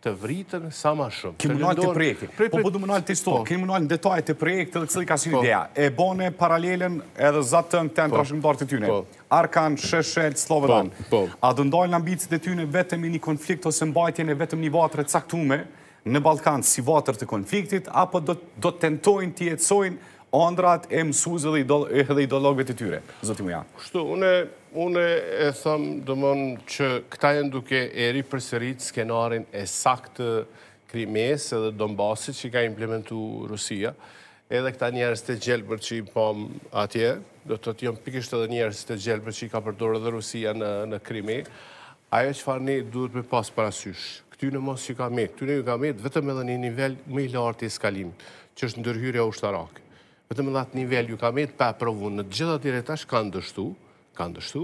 të vritën sa ma shumë. Kemi në nëllë të projekti. Po përdu po, më nëllë të historë, po. Kemi në nëllë në detajt të projekti dhe kësili ka si po. ideja. E bone paralelen edhe zatën të në trashëmëtar të tyne. Arkan, Sheshel, Slovedan. A dëndojnë ambicit të tyne vetëm i një konflikt ose mbajtjen e vetëm një vatër e caktume në Balkan si vatër të konfliktit, apo do të tentojnë, tjetësojnë andrat e mësuzë dhe ideologve të tyre? Zotimu ja. Kështu, une Unë e thëmë dëmonë që këta e nduke e ri përserit skenarin e saktë krimes edhe dëmbasit që ka implementu Rusia, edhe këta njerës të gjelë që i pomë atje, do të t'jom pikisht edhe njerës të gjelë që i ka përdojë edhe Rusia në krimi, ajo që farë ne duhet me pasë parasysh. Këty në mos që ka me, këty në ju ka me, vetëm edhe një nivel më i lartë i skalim, që është ndërhyrja u shtarak. Vetëm edhe atë nivel ju ka me, pa e provunë, në gjitha të direta shkanë dështu, ka ndështu,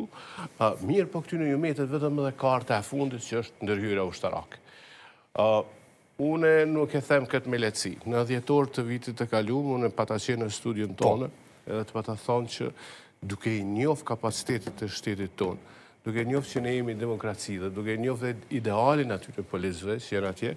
mirë po këty në ju metet vetëm dhe karta e fundit që është ndërhyra u shtarake. Une nuk e them këtë me leci. Në djetor të vitit të kalumë, une pata qenë në studion po. tonë, edhe të pata thonë që duke i njofë kapacitetit të shtetit tonë, duke i njofë që ne jemi demokraci dhe duke i njofë dhe idealin atyre polizve, që jenë atje,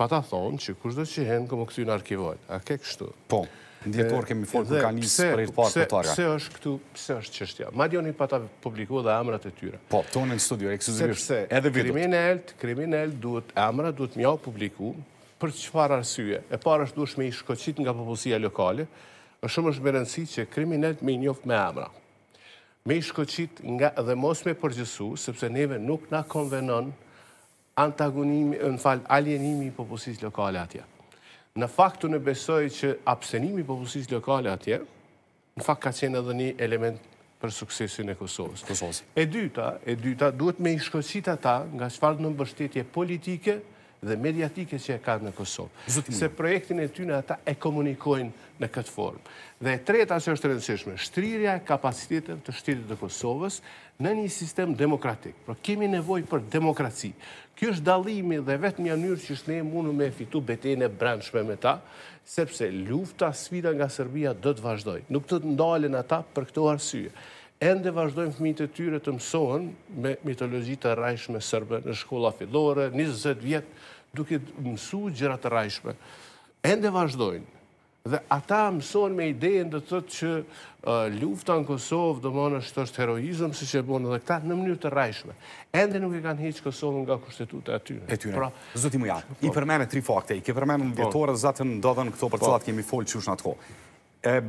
pata thonë që kushtë dhe që henë këmë këtë në arkivojnë. A ke kështu? Po. Ndjetor kemi folë kër ka njësë prej të parë këtarga. Pse është këtu, pse është qështja? Ma dionit pa ta publikua dhe amrat e tyre. Po, tonë në studio, eksuzivisht, edhe vidot. Kriminelt, kriminelt duhet, amrat duhet mjau publiku, për që farë arsye. E parë është duhet me i shkoqit nga popullësia lokale, është shumë është berënësi që kriminelt me i njof me amrat. Me i shkoqit nga dhe mos me përgjësu, sepse neve nuk na konvenon antagonimi, në falë, alienimi i popullësit lokale atje në faktu në besoj që apsenimi popullësis lokale atje, në fakt ka qenë edhe një element për suksesin e Kosovës. E dyta, duhet me i shkosit ata nga shfarë në mbështetje politike, dhe mediatike që e ka në Kosovë. Se projektin e ty në ata e komunikojnë në këtë formë. Dhe treta që është rëndësishme, shtrirja kapacitetet të shtetit të Kosovës në një sistem demokratik. Pro kemi nevoj për demokraci. Kjo është dalimi dhe vetë një njërë që është ne mundu me fitu betene branshme me ta, sepse lufta svida nga Serbia dhëtë vazhdoj. Nuk të ndalen ata për këto arsye ende vazhdojnë fëmijët e tyre të mësohen me mitologi të rajshme sërbe në shkolla fillore, 20 vjetë, duke mësu gjërat të rajshme. Ende vazhdojnë. Dhe ata mësohen me idejën dhe të të që uh, lufta në Kosovë dhe mënë është është heroizm, si që e bonë dhe këta në mënyrë të rajshme. Ende nuk e kanë heqë Kosovën nga kushtetut e atyre. E tyre. Pra, Zotimuja, i po. përmene tri fakte, i ke përmene në po. djetore zatën ndodhen këto për çfarë po. kemi folur që është e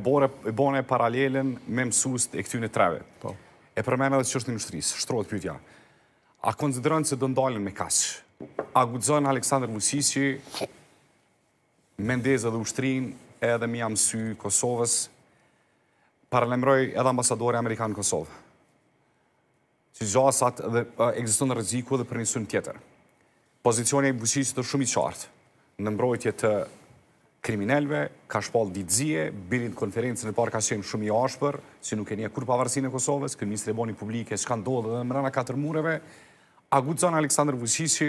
bone paralelen me mësust të e këtyn po. e treve. E përmene dhe që është një nështërisë, shtrojtë për tja. A konzidrën që do ndalën me kashë? A gudzën Aleksandr Musisi, Mendeza dhe ushtrinë, edhe mi amësy Kosovës, paralemroj edhe ambasadori Amerikanë Kosovë. që gjasat dhe egzistën rëziku dhe për njësën tjetër. Pozicionja i Vucici të shumë i qartë në mbrojtje të kriminelve, ka shpallë ditëzije, bilin konferencën e parë ka shumë i ashpër, si nuk e një kur pavarësin e Kosovës, kënë ministre boni publike, që ka ndodhë dhe në mërëna katër mureve, a zonë Aleksandr Vushishi,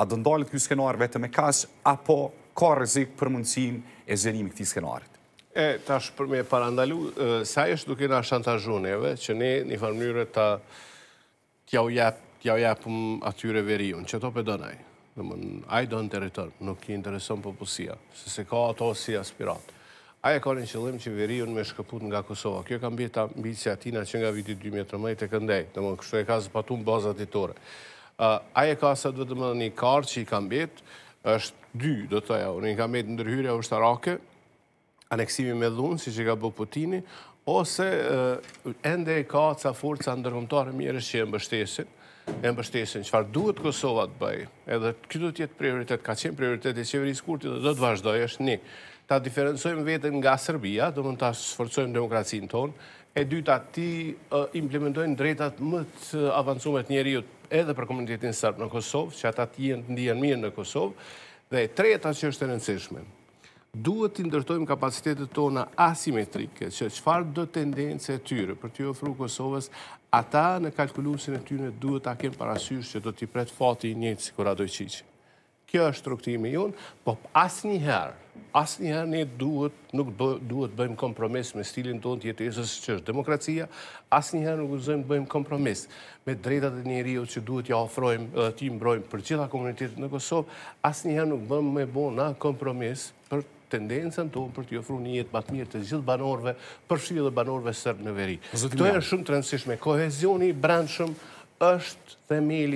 a dëndalit kjo skenuar vetë me kash, apo ka rëzik për mundësin e zërimi këti skenuarit? E, tash për me parandalu, sa është duke nga shantajuneve, që ne një farmyre të tja atyre veri unë, që to pedonaj? Në mënë, aji do në teritor, nuk i intereson pusia, se se ka ato si aspirat. Aja ka një qëllim që veriun me shkëput nga Kosova. Kjo kam bjetë ambicja tina që nga viti 2013 e këndej, në mënë, kështu e ka zëpatun bazat i tore. Aja ka asat vëtë më një kartë që i kam bjetë, është dy, do të taja, unë i kam bjetë ndërhyrja ushtarake, aneksimi me dhunë, si që ka bë putini, ose ende e ka ca forca ndërhëmtare mjërës që e mbështesin, e mbështesin, qëfar duhet Kosova të bëjë, edhe këtë duhet jetë prioritet, ka qenë prioritet e qeveri skurti dhe do të vazhdoj është një, ta diferencojmë vetën nga Serbia, do mund ta sforcojmë demokracinë tonë, e dyta ti implementojnë drejtat më të avancumet njeriut edhe për komunitetin sërbë në Kosovë, që ata të jenë të ndijen mirë në Kosovë, dhe e treta që është të nëndësishme, duhet të ndërtojmë kapacitetet tona asimetrike, që qëfar dhe e tyre për të ofru Kosovës ata në kalkulusin e tyne duhet a kemë parasysh që do t'i pret fati i njëtë si kura dojqiqë. Kjo është rukëtimi jonë, po asë njëherë, asë njëherë ne duhet, nuk duhet bëjmë kompromis me stilin tonë të jetesës që është demokracia, asë njëherë nuk duhet bëjmë kompromis me e njëriot që duhet ja ofrojmë dhe ti mbrojmë për qita komunitetit në Kosovë, asë njëherë nuk bëjmë me bona kompromis për tendencën të unë për të ofru një jetë matë mirë të gjithë banorve, përshqy dhe banorve sërbë në veri. Të e shumë të rëndësishme. Kohezioni i branëshëm është themeli